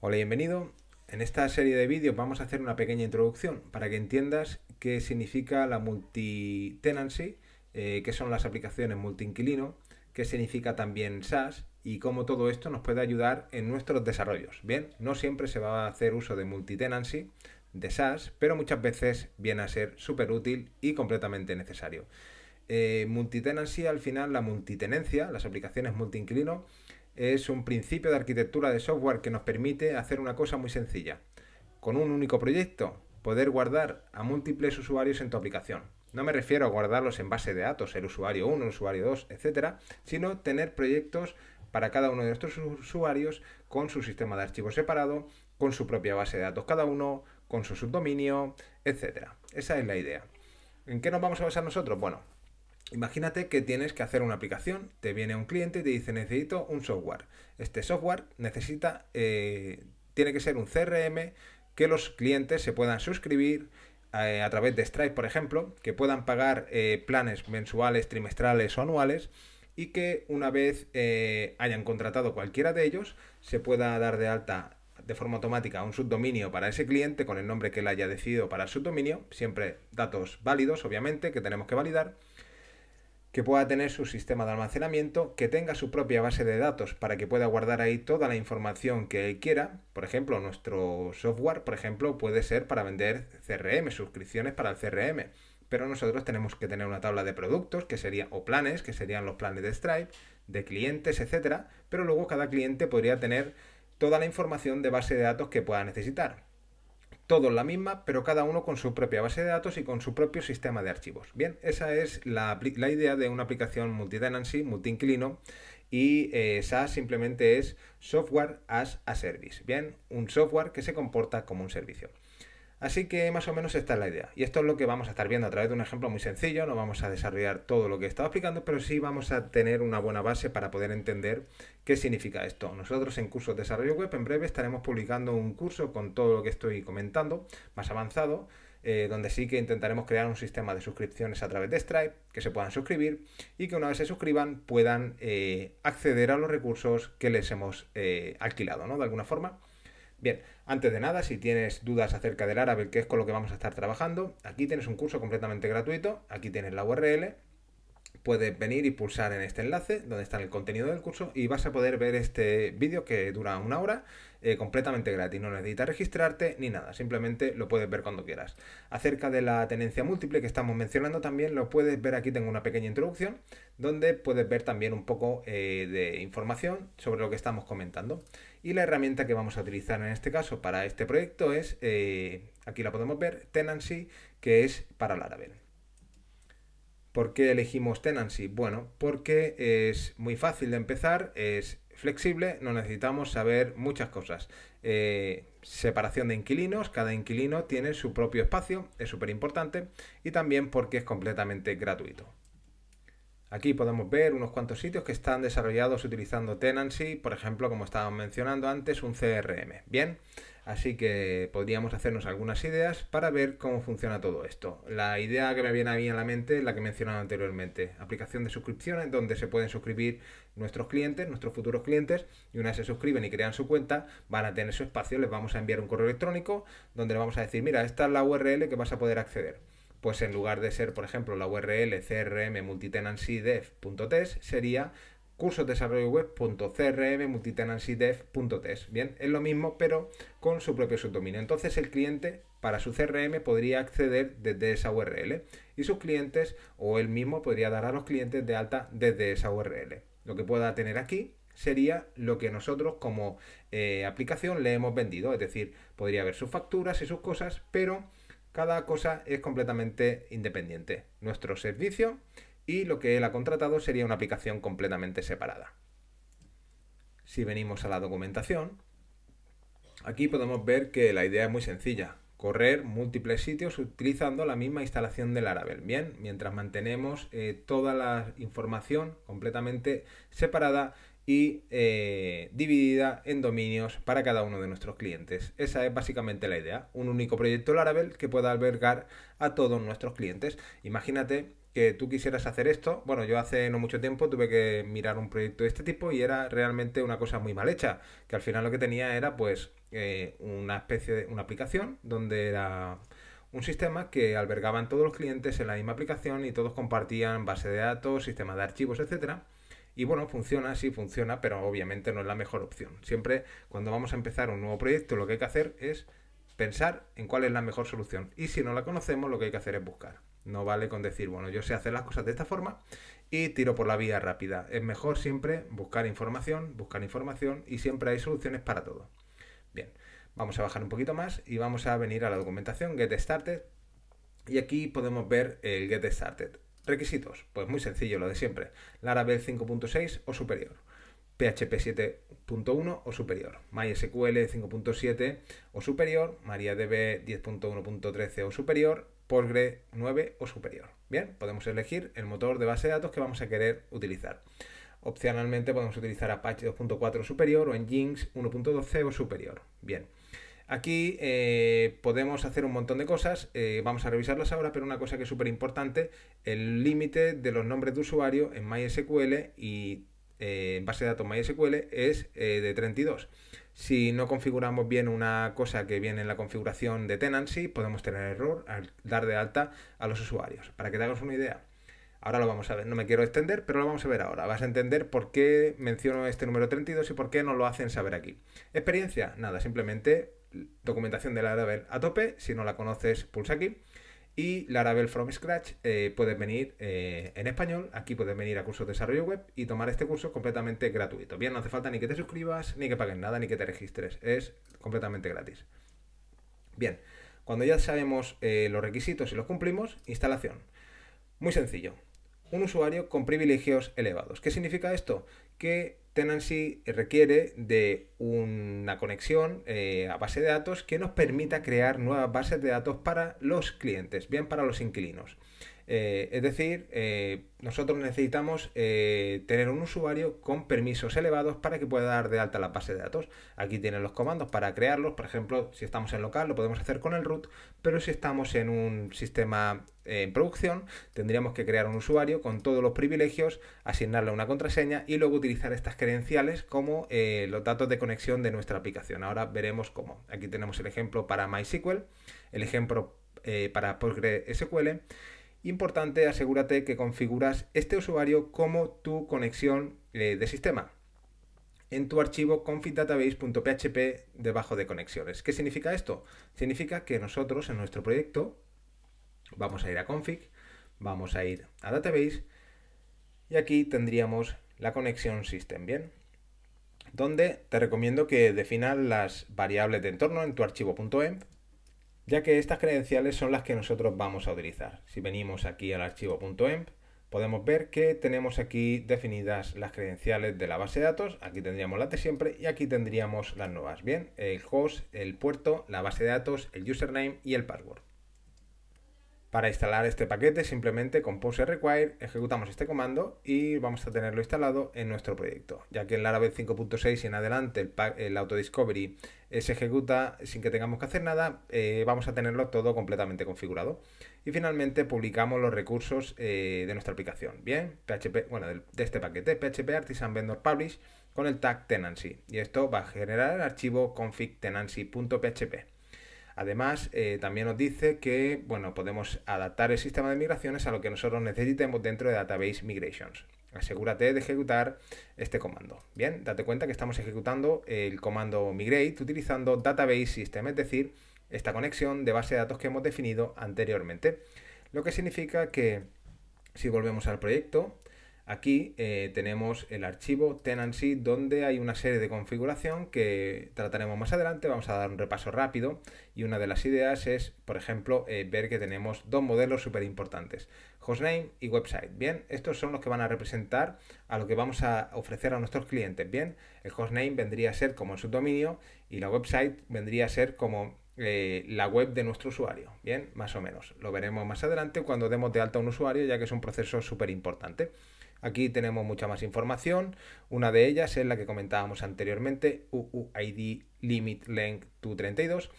Hola y bienvenido. En esta serie de vídeos vamos a hacer una pequeña introducción para que entiendas qué significa la multi-tenancy, eh, qué son las aplicaciones multi-inquilino, qué significa también SaaS y cómo todo esto nos puede ayudar en nuestros desarrollos. Bien, no siempre se va a hacer uso de multi-tenancy, de SaaS, pero muchas veces viene a ser súper útil y completamente necesario. Eh, multi-tenancy, al final, la multi-tenencia, las aplicaciones multi-inquilino, es un principio de arquitectura de software que nos permite hacer una cosa muy sencilla. Con un único proyecto, poder guardar a múltiples usuarios en tu aplicación. No me refiero a guardarlos en base de datos, el usuario 1, el usuario 2, etcétera, sino tener proyectos para cada uno de nuestros usuarios con su sistema de archivos separado, con su propia base de datos cada uno, con su subdominio, etcétera. Esa es la idea. ¿En qué nos vamos a basar nosotros? Bueno, Imagínate que tienes que hacer una aplicación, te viene un cliente y te dice necesito un software. Este software necesita, eh, tiene que ser un CRM que los clientes se puedan suscribir eh, a través de Stripe, por ejemplo, que puedan pagar eh, planes mensuales, trimestrales o anuales y que una vez hayan contratado cualquiera de ellos se pueda dar de alta de forma automática un subdominio para ese cliente con el nombre que él haya decidido para el subdominio, siempre datos válidos, obviamente, que tenemos que validar que pueda tener su sistema de almacenamiento, que tenga su propia base de datos para que pueda guardar ahí toda la información que él quiera. Por ejemplo, nuestro software, por ejemplo, puede ser para vender CRM, suscripciones para el CRM. Pero nosotros tenemos que tener una tabla de productos, que sería, o planes, que serían los planes de Stripe, de clientes, etcétera. Pero luego cada cliente podría tener toda la información de base de datos que pueda necesitar todos la misma, pero cada uno con su propia base de datos y con su propio sistema de archivos. Bien, esa es la, idea de una aplicación multi-tenancy, multi-inclino, y eh, esa simplemente es Software as a Service, bien, un software que se comporta como un servicio. Así que más o menos esta es la idea. Y esto es lo que vamos a estar viendo a través de un ejemplo muy sencillo. No vamos a desarrollar todo lo que he estado explicando, pero sí vamos a tener una buena base para poder entender qué significa esto. Nosotros en cursos de desarrollo web en breve estaremos publicando un curso con todo lo que estoy comentando, más avanzado, eh, donde sí que intentaremos crear un sistema de suscripciones a través de Stripe, que se puedan suscribir y que una vez se suscriban puedan eh, acceder a los recursos que les hemos eh, alquilado, ¿no? De alguna forma. Bien, antes de nada, si tienes dudas acerca del árabe, que es con lo que vamos a estar trabajando, aquí tienes un curso completamente gratuito, aquí tienes la URL, puedes venir y pulsar en este enlace donde está el contenido del curso y vas a poder ver este vídeo que dura una hora eh, completamente gratis, no necesitas registrarte ni nada, simplemente lo puedes ver cuando quieras. Acerca de la tenencia múltiple que estamos mencionando también, lo puedes ver aquí, tengo una pequeña introducción, donde puedes ver también un poco eh, de información sobre lo que estamos comentando. Y la herramienta que vamos a utilizar en este caso para este proyecto es, eh, aquí la podemos ver, Tenancy, que es para Laravel. ¿Por qué elegimos Tenancy? Bueno, porque es muy fácil de empezar, es flexible no necesitamos saber muchas cosas. Eh, separación de inquilinos, cada inquilino tiene su propio espacio, es súper importante, y también porque es completamente gratuito. Aquí podemos ver unos cuantos sitios que están desarrollados utilizando Tenancy, por ejemplo, como estábamos mencionando antes, un CRM. Bien, así que podríamos hacernos algunas ideas para ver cómo funciona todo esto. La idea que me viene a mí a la mente es la que mencionaba anteriormente, aplicación de suscripciones donde se pueden suscribir nuestros clientes, nuestros futuros clientes, y una vez se suscriben y crean su cuenta, van a tener su espacio, les vamos a enviar un correo electrónico donde le vamos a decir, mira, esta es la URL que vas a poder acceder pues en lugar de ser, por ejemplo, la URL crm crmmultitenancydev.test, sería cursosdesarrolloweb.crmmultitenancydev.test. Bien, es lo mismo, pero con su propio subdominio. Entonces el cliente para su CRM podría acceder desde esa URL y sus clientes o él mismo podría dar a los clientes de alta desde esa URL. Lo que pueda tener aquí sería lo que nosotros como eh, aplicación le hemos vendido, es decir, podría ver sus facturas y sus cosas, pero cada cosa es completamente independiente. Nuestro servicio y lo que él ha contratado sería una aplicación completamente separada. Si venimos a la documentación, aquí podemos ver que la idea es muy sencilla. Correr múltiples sitios utilizando la misma instalación de Laravel. Bien, mientras mantenemos eh, toda la información completamente separada y eh, dividida en dominios para cada uno de nuestros clientes. Esa es básicamente la idea, un único proyecto Laravel que pueda albergar a todos nuestros clientes. Imagínate que tú quisieras hacer esto, bueno, yo hace no mucho tiempo tuve que mirar un proyecto de este tipo y era realmente una cosa muy mal hecha, que al final lo que tenía era pues eh, una especie de una aplicación donde era un sistema que albergaban todos los clientes en la misma aplicación y todos compartían base de datos, sistema de archivos, etcétera y bueno, funciona, sí funciona, pero obviamente no es la mejor opción. Siempre cuando vamos a empezar un nuevo proyecto lo que hay que hacer es pensar en cuál es la mejor solución. Y si no la conocemos, lo que hay que hacer es buscar. No vale con decir, bueno, yo sé hacer las cosas de esta forma y tiro por la vía rápida. Es mejor siempre buscar información, buscar información y siempre hay soluciones para todo. Bien, vamos a bajar un poquito más y vamos a venir a la documentación Get Started. Y aquí podemos ver el Get Started. Requisitos, pues muy sencillo lo de siempre, Laravel 5.6 o superior. PHP 7.1 o superior, MySQL 5.7 o superior, MariaDB 10.1.13 o superior, Postgre 9 o superior. Bien, podemos elegir el motor de base de datos que vamos a querer utilizar. Opcionalmente podemos utilizar Apache 2.4 o superior o Nginx 1.12 o superior. Bien, Aquí eh, podemos hacer un montón de cosas, eh, vamos a revisarlas ahora, pero una cosa que es súper importante, el límite de los nombres de usuario en MySQL y en eh, base de datos MySQL es de 32. Si no configuramos bien una cosa que viene en la configuración de tenancy, podemos tener error al dar de alta a los usuarios. Para que te hagas una idea. Ahora lo vamos a ver, no me quiero extender, pero lo vamos a ver ahora. Vas a entender por qué menciono este número 32 y por qué no lo hacen saber aquí. Experiencia, nada, simplemente documentación de Laravel a tope, si no la conoces, pulsa aquí. Y Laravel from Scratch eh, puedes venir eh, en español, aquí puedes venir a cursos de desarrollo web y tomar este curso completamente gratuito. Bien, no hace falta ni que te suscribas, ni que pagues nada, ni que te registres, es completamente gratis. Bien, cuando ya sabemos eh, los requisitos y los cumplimos, instalación. Muy sencillo, un usuario con privilegios elevados. ¿Qué significa esto? Que Tenancy requiere de una conexión eh, a base de datos que nos permita crear nuevas bases de datos para los clientes, bien para los inquilinos. Eh, es decir, eh, nosotros necesitamos eh, tener un usuario con permisos elevados para que pueda dar de alta la base de datos. Aquí tienen los comandos para crearlos. Por ejemplo, si estamos en local lo podemos hacer con el root, pero si estamos en un sistema en producción tendríamos que crear un usuario con todos los privilegios, asignarle una contraseña y luego utilizar estas credenciales como los datos de conexión de nuestra aplicación. Ahora veremos cómo. Aquí tenemos el ejemplo para MySQL, el ejemplo para PostgreSQL Importante, asegúrate que configuras este usuario como tu conexión eh, de sistema en tu archivo config.database.php debajo de conexiones. ¿Qué significa esto? Significa que nosotros en nuestro proyecto vamos a ir a config, vamos a ir a database y aquí tendríamos la conexión system, ¿bien? Donde te recomiendo que definas las variables de entorno en tu archivo.env ya que estas credenciales son las que nosotros vamos a utilizar. Si venimos aquí al archivo.emp, podemos ver que tenemos aquí definidas las credenciales de la base de datos, aquí tendríamos la de siempre y aquí tendríamos las nuevas, bien, el host, el puerto, la base de datos, el username y el password. Para instalar este paquete simplemente con pose require ejecutamos este comando y vamos a tenerlo instalado en nuestro proyecto. Ya que en Laravel 5.6 y en adelante el, autodiscovery se ejecuta sin que tengamos que hacer nada, eh, vamos a tenerlo todo completamente configurado. Y finalmente publicamos los recursos eh, de nuestra aplicación, bien, PHP, bueno, de este paquete, PHP Artisan Vendor Publish con el tag tenancy. Y esto va a generar el archivo config tenancy.php. Además, eh, también nos dice que bueno, podemos adaptar el sistema de migraciones a lo que nosotros necesitemos dentro de Database Migrations. Asegúrate de ejecutar este comando. Bien, date cuenta que estamos ejecutando el comando migrate utilizando database system, es decir, esta conexión de base de datos que hemos definido anteriormente. Lo que significa que si volvemos al proyecto, Aquí eh, tenemos el archivo tenancy donde hay una serie de configuración que trataremos más adelante, vamos a dar un repaso rápido y una de las ideas es, por ejemplo, eh, ver que tenemos dos modelos súper importantes, hostname y website. Bien, estos son los que van a representar a lo que vamos a ofrecer a nuestros clientes. Bien, el hostname vendría a ser como el subdominio y la website vendría a ser como eh, la web de nuestro usuario. Bien, más o menos. Lo veremos más adelante cuando demos de alta a un usuario ya que es un proceso súper importante. Aquí tenemos mucha más información. Una de ellas es la que comentábamos anteriormente, UUID Limit Length to 32.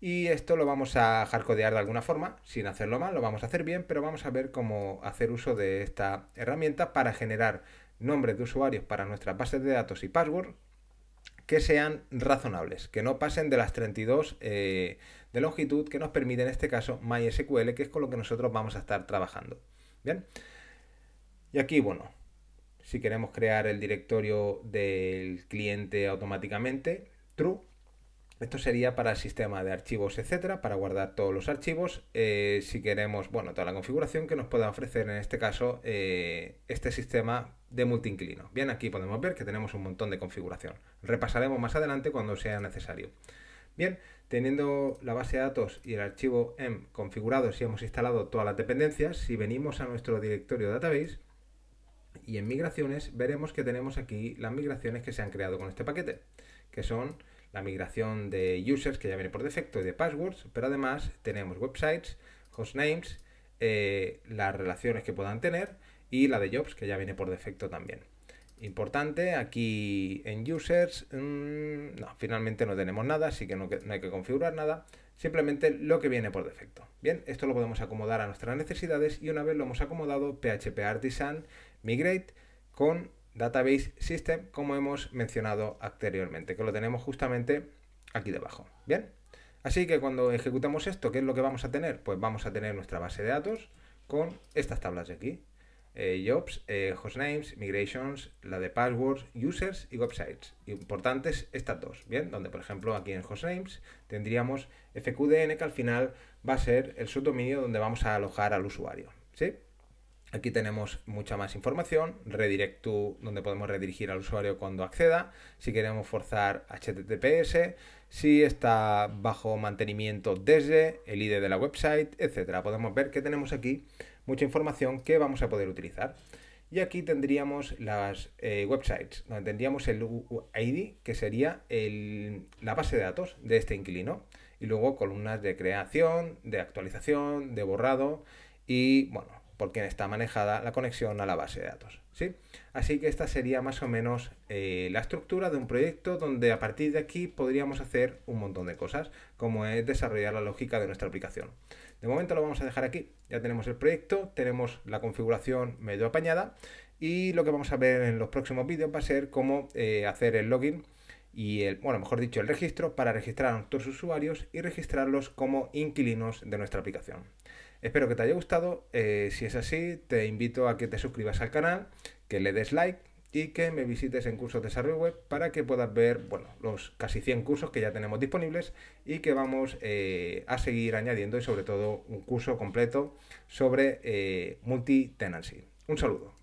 Y esto lo vamos a hardcodear de alguna forma, sin hacerlo mal, lo vamos a hacer bien, pero vamos a ver cómo hacer uso de esta herramienta para generar nombres de usuarios para nuestras bases de datos y password que sean razonables, que no pasen de las 32 eh, de longitud que nos permite en este caso MySQL, que es con lo que nosotros vamos a estar trabajando. Bien. Y aquí, bueno, si queremos crear el directorio del cliente automáticamente, true. Esto sería para el sistema de archivos, etcétera, para guardar todos los archivos. Eh, si queremos, bueno, toda la configuración que nos pueda ofrecer en este caso eh, este sistema de multi-inclino. Bien, aquí podemos ver que tenemos un montón de configuración. Repasaremos más adelante cuando sea necesario. Bien, teniendo la base de datos y el archivo M configurados y hemos instalado todas las dependencias, si venimos a nuestro directorio database, y en migraciones veremos que tenemos aquí las migraciones que se han creado con este paquete, que son la migración de users que ya viene por defecto y de passwords, pero además tenemos websites, hostnames, eh, las relaciones que puedan tener y la de jobs que ya viene por defecto también. Importante, aquí en users, mm, no, finalmente no tenemos nada, así que no, no hay que configurar nada, simplemente lo que viene por defecto. Bien, esto lo podemos acomodar a nuestras necesidades y una vez lo hemos acomodado, PHP Artisan Migrate con Database System, como hemos mencionado anteriormente, que lo tenemos justamente aquí debajo. Bien, así que cuando ejecutamos esto, ¿qué es lo que vamos a tener? Pues vamos a tener nuestra base de datos con estas tablas de aquí. Eh, jobs, eh, hostnames, migrations, la de passwords, users y websites. Importantes estas dos, ¿bien? Donde, por ejemplo, aquí en hostnames tendríamos fqdn, que al final va a ser el subdominio donde vamos a alojar al usuario, ¿sí? Aquí tenemos mucha más información, redirect donde podemos redirigir al usuario cuando acceda, si queremos forzar HTTPS, si está bajo mantenimiento desde el ID de la website, etc. Podemos ver que tenemos aquí mucha información que vamos a poder utilizar. Y aquí tendríamos las eh, websites, donde tendríamos el ID, que sería la base de datos de este inquilino. Y luego columnas de creación, de actualización, de borrado y, bueno, por quien está manejada la conexión a la base de datos. Así que esta sería más o menos eh, la estructura de un proyecto donde a partir de aquí podríamos hacer un montón de cosas, como es desarrollar la lógica de nuestra aplicación. De momento lo vamos a dejar aquí. Ya tenemos el proyecto, tenemos la configuración medio apañada y lo que vamos a ver en los próximos vídeos va a ser cómo eh, hacer el login y el, bueno, mejor dicho, el registro para registrar a nuestros usuarios y registrarlos como inquilinos de nuestra aplicación. Espero que te haya gustado. Eh, si es así, te invito a que te suscribas al canal, que le des like y que me visites en cursos de desarrollo web para que puedas ver bueno, los casi 100 cursos que ya tenemos disponibles y que vamos eh, a seguir añadiendo y sobre todo un curso completo sobre eh, multi-tenancy. Un saludo.